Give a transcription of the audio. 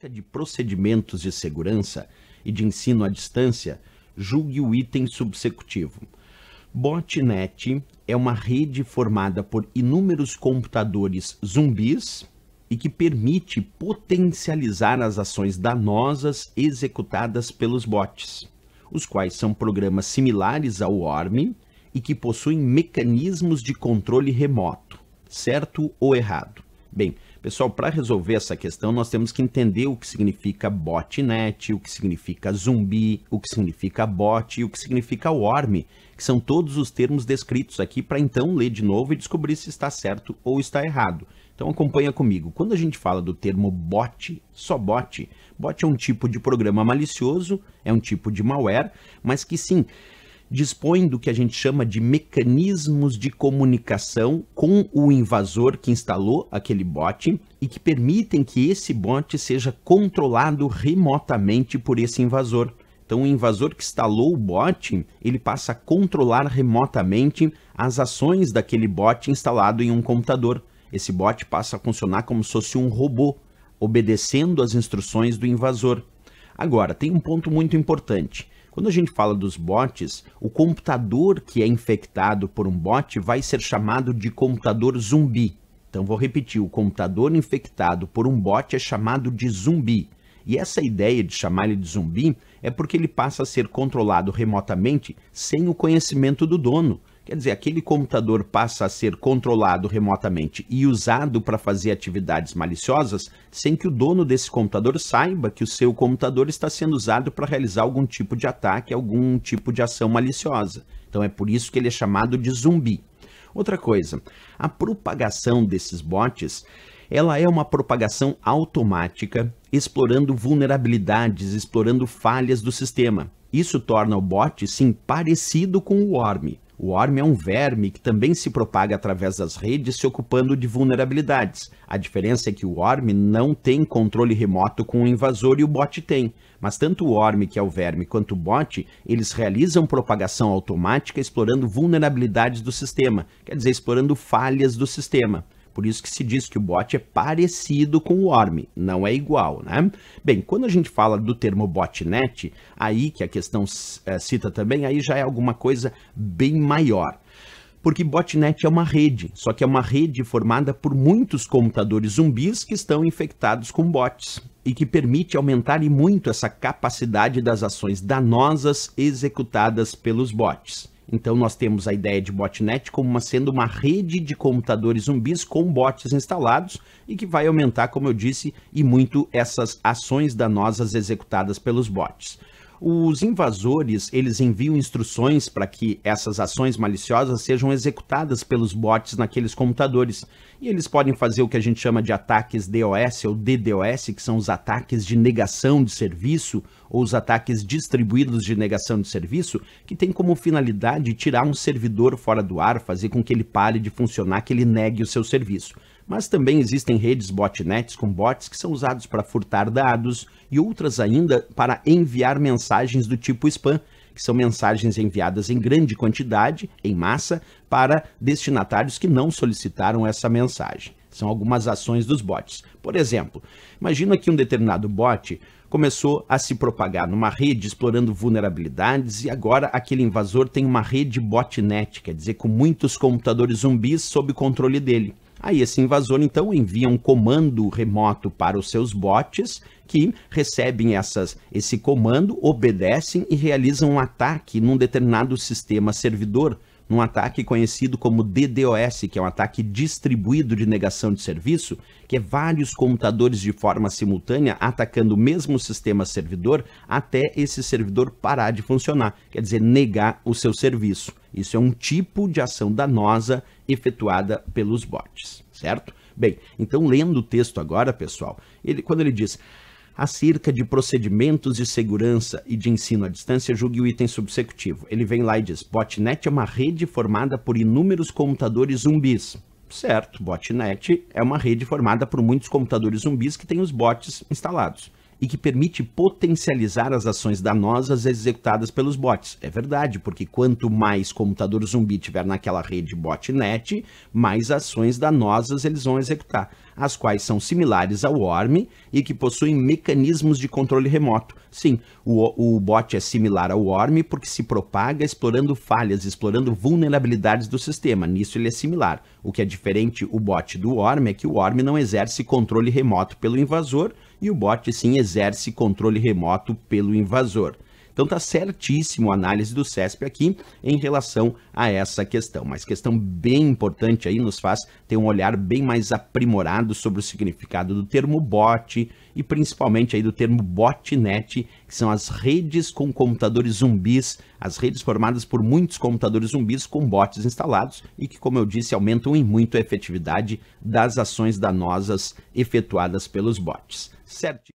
acerca de procedimentos de segurança e de ensino à distância, julgue o item subsecutivo. Botnet é uma rede formada por inúmeros computadores zumbis e que permite potencializar as ações danosas executadas pelos bots, os quais são programas similares ao ORM e que possuem mecanismos de controle remoto, certo ou errado. Bem, Pessoal, para resolver essa questão, nós temos que entender o que significa botnet, o que significa zumbi, o que significa bot e o que significa worm, que são todos os termos descritos aqui para então ler de novo e descobrir se está certo ou está errado. Então acompanha comigo. Quando a gente fala do termo bot, só bot, bot é um tipo de programa malicioso, é um tipo de malware, mas que sim, dispõe do que a gente chama de mecanismos de comunicação com o invasor que instalou aquele bot e que permitem que esse bot seja controlado remotamente por esse invasor. Então, o invasor que instalou o bot, ele passa a controlar remotamente as ações daquele bot instalado em um computador. Esse bot passa a funcionar como se fosse um robô, obedecendo às instruções do invasor. Agora, tem um ponto muito importante. Quando a gente fala dos bots, o computador que é infectado por um bot vai ser chamado de computador zumbi. Então vou repetir, o computador infectado por um bot é chamado de zumbi. E essa ideia de chamar ele de zumbi é porque ele passa a ser controlado remotamente sem o conhecimento do dono. Quer dizer, aquele computador passa a ser controlado remotamente e usado para fazer atividades maliciosas sem que o dono desse computador saiba que o seu computador está sendo usado para realizar algum tipo de ataque, algum tipo de ação maliciosa. Então é por isso que ele é chamado de zumbi. Outra coisa, a propagação desses bots, ela é uma propagação automática, explorando vulnerabilidades, explorando falhas do sistema. Isso torna o bot, sim, parecido com o worm, o ORM é um verme que também se propaga através das redes, se ocupando de vulnerabilidades. A diferença é que o ORM não tem controle remoto com o invasor e o bot tem. Mas tanto o ORM, que é o verme, quanto o bot, eles realizam propagação automática explorando vulnerabilidades do sistema, quer dizer, explorando falhas do sistema. Por isso que se diz que o bot é parecido com o worm, não é igual, né? Bem, quando a gente fala do termo botnet, aí que a questão é, cita também, aí já é alguma coisa bem maior porque botnet é uma rede, só que é uma rede formada por muitos computadores zumbis que estão infectados com bots e que permite aumentar e muito essa capacidade das ações danosas executadas pelos bots. Então nós temos a ideia de botnet como uma, sendo uma rede de computadores zumbis com bots instalados e que vai aumentar, como eu disse, e muito essas ações danosas executadas pelos bots. Os invasores, eles enviam instruções para que essas ações maliciosas sejam executadas pelos bots naqueles computadores. E eles podem fazer o que a gente chama de ataques DOS ou DDoS, que são os ataques de negação de serviço ou os ataques distribuídos de negação de serviço, que tem como finalidade tirar um servidor fora do ar, fazer com que ele pare de funcionar, que ele negue o seu serviço. Mas também existem redes botnets com bots que são usados para furtar dados e outras ainda para enviar mensagens do tipo spam, que são mensagens enviadas em grande quantidade, em massa, para destinatários que não solicitaram essa mensagem. São algumas ações dos bots. Por exemplo, imagina que um determinado bot começou a se propagar numa rede explorando vulnerabilidades e agora aquele invasor tem uma rede botnet, quer dizer, com muitos computadores zumbis sob controle dele. Aí esse invasor então envia um comando remoto para os seus bots que recebem essas, esse comando, obedecem e realizam um ataque num determinado sistema servidor, num ataque conhecido como DDoS, que é um ataque distribuído de negação de serviço, que é vários computadores de forma simultânea atacando o mesmo sistema servidor até esse servidor parar de funcionar, quer dizer, negar o seu serviço. Isso é um tipo de ação danosa efetuada pelos bots, certo? Bem, então lendo o texto agora, pessoal, ele, quando ele diz acerca de procedimentos de segurança e de ensino à distância, julgue o item subsecutivo. Ele vem lá e diz: botnet é uma rede formada por inúmeros computadores zumbis. Certo, botnet é uma rede formada por muitos computadores zumbis que têm os bots instalados e que permite potencializar as ações danosas executadas pelos bots. É verdade, porque quanto mais computador zumbi tiver naquela rede botnet, mais ações danosas eles vão executar, as quais são similares ao ORM e que possuem mecanismos de controle remoto. Sim, o, o bot é similar ao ORM porque se propaga explorando falhas, explorando vulnerabilidades do sistema. Nisso ele é similar. O que é diferente o bot do ORM é que o ORM não exerce controle remoto pelo invasor, e o bot sim exerce controle remoto pelo invasor. Então tá certíssimo a análise do CESP aqui em relação a essa questão. Mas questão bem importante aí nos faz ter um olhar bem mais aprimorado sobre o significado do termo bot e principalmente aí do termo botnet, que são as redes com computadores zumbis, as redes formadas por muitos computadores zumbis com bots instalados e que, como eu disse, aumentam em muito a efetividade das ações danosas efetuadas pelos bots. Certo?